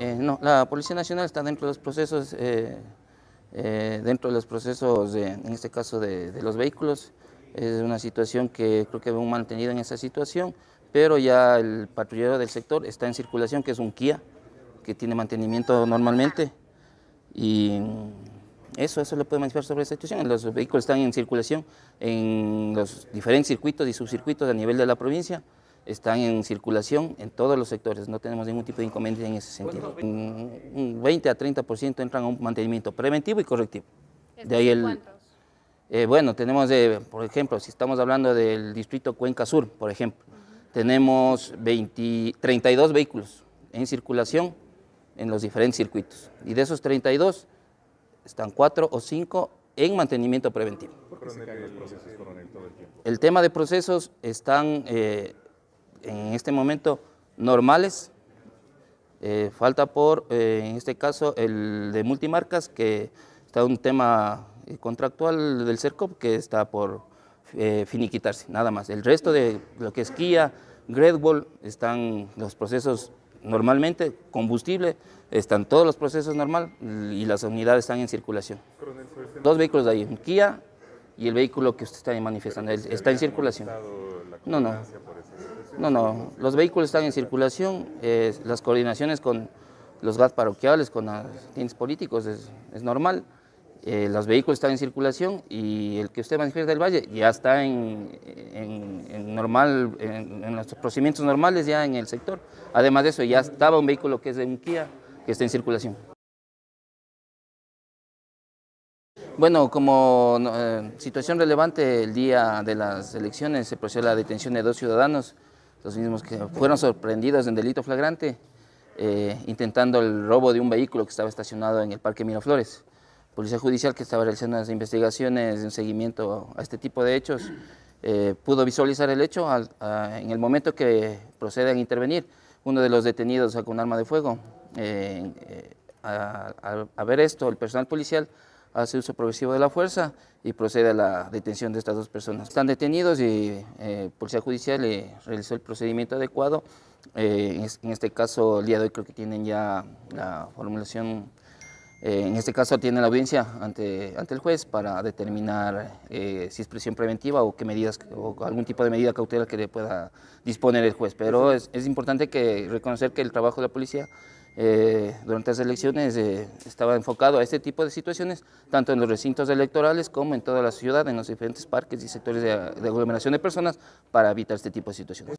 Eh, no, la Policía Nacional está dentro de los procesos, eh, eh, dentro de los procesos, en este caso, de, los vehículos. Es una situación que creo que hemos mantenido en esa situación, pero ya el patrullero del sector está en circulación, que es un Kia, que tiene mantenimiento normalmente. Y eso, eso lo puede manifestar sobre esa situación. Los vehículos están en circulación en los diferentes circuitos y subcircuitos a nivel de la provincia están en circulación en todos los sectores, no tenemos ningún tipo de inconveniente en ese sentido. Un 20 a 30% entran a un mantenimiento preventivo y correctivo. De ahí el, eh, bueno, tenemos, por ejemplo, si estamos hablando del distrito Cuenca Sur, por ejemplo, tenemos 32 vehículos en circulación en los diferentes circuitos. Y de esos 32, están 4 o 5 en mantenimiento preventivo. ¿Por qué procesos, el, tiempo? el tema de procesos están... Eh, en este momento normales. Eh, falta por, eh, en este caso, el de multimarcas, que está un tema eh, contractual del CERCOP que está por finiquitarse, nada más. El resto de lo que es Kia, Gredwall, están los procesos normalmente, combustible, están todos los procesos normal y las unidades están en circulación. Dos vehículos de ahí, Kia y el vehículo que usted está manifestando, está en circulación. No, no, no, no, los vehículos están en circulación, eh, las coordinaciones con los gas parroquiales, con los clientes políticos es, normal, eh, los vehículos están en circulación y el que usted manifiesta del Valle ya está en, normal, en, los procedimientos normales ya en el sector. Además de eso, ya estaba un vehículo que es de un que está en circulación. Bueno, como eh, situación relevante, el día de las elecciones se procedió la detención de dos ciudadanos los mismos que fueron sorprendidos en delito flagrante eh, intentando el robo de un vehículo que estaba estacionado en el Parque Miraflores. Policía Judicial que estaba realizando las investigaciones en seguimiento a este tipo de hechos eh, pudo visualizar el hecho en el momento que proceden a intervenir. Uno de los detenidos sacó un arma de fuego. Eh, ver eh, esto, el personal policial hace uso progresivo de la fuerza y procede a la detención de estas dos personas. Están detenidos y eh, Policía Judicial le realizó el procedimiento adecuado. Eh, en este caso, el día de hoy creo que tienen ya la formulación, eh, en este caso tienen la audiencia ante, ante el juez para determinar eh, si es prisión preventiva o qué medidas o algún tipo de medida cautelar que le pueda disponer el juez. Pero es, es importante que reconocer que el trabajo de la policía eh, durante las elecciones eh, estaba enfocado a este tipo de situaciones, tanto en los recintos electorales como en toda la ciudad, en los diferentes parques y sectores de aglomeración de personas, para evitar este tipo de situaciones.